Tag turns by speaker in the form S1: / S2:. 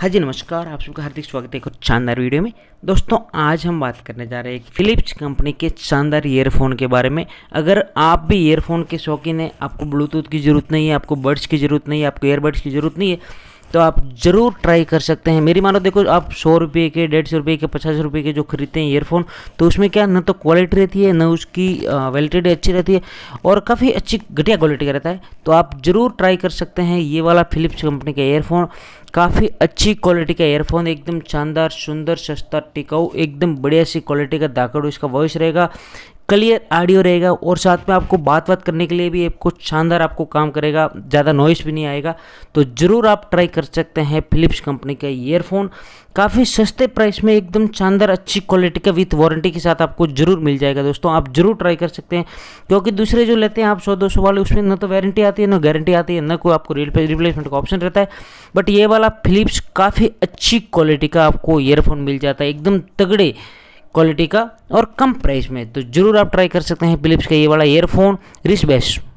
S1: हाँ जी नमस्कार आप सबका हार्दिक स्वागत है एक और शानदार वीडियो में दोस्तों आज हम बात करने जा रहे हैं फिलिप्स कंपनी के शानदार ईयरफोन के बारे में अगर आप भी ईयरफोन के शौकीन हैं आपको ब्लूटूथ की ज़रूरत नहीं है आपको बर्ड्स की ज़रूरत नहीं है आपको ईयरबड्स की ज़रूरत नहीं है तो आप ज़रूर ट्राई कर सकते हैं मेरी मानो देखो आप सौ रुपये के डेढ़ सौ रुपये के पचास रुपये के जो खरीदते हैं ईयरफोन तो उसमें क्या ना तो क्वालिटी रहती है ना उसकी वेलिडिटी अच्छी रहती है और काफ़ी अच्छी घटिया क्वालिटी का रहता है तो आप ज़रूर ट्राई कर सकते हैं ये वाला फिलिप्स कंपनी का ईयरफोन काफ़ी अच्छी क्वालिटी का एयरफोन एकदम शानदार सुंदर सस्ता टिकाऊ एकदम बढ़िया सी क्वालिटी का दाकड़ इसका वॉइस रहेगा क्लियर ऑडियो रहेगा और साथ में आपको बात बात करने के लिए भी कुछ शानदार आपको काम करेगा ज़्यादा नॉइस भी नहीं आएगा तो ज़रूर आप ट्राई कर सकते हैं फिलिप्स कंपनी का ईयरफोन काफ़ी सस्ते प्राइस में एकदम शानदार अच्छी क्वालिटी का विथ वारंटी के साथ आपको जरूर मिल जाएगा दोस्तों आप जरूर ट्राई कर सकते हैं क्योंकि दूसरे जो लेते हैं आप सौ दो सौ वाले उसमें ना तो वारंटी आती है ना गारंटी आती है ना कोई आपको रिप्लेसमेंट का ऑप्शन रहता है बट ये वाला फिलिप्स काफ़ी अच्छी क्वालिटी का आपको ईयरफोन मिल जाता है एकदम तगड़े क्वालिटी का और कम प्राइस में तो ज़रूर आप ट्राई कर सकते हैं फिलिप्स का ये वाला ईयरफोन रिस बेस्ट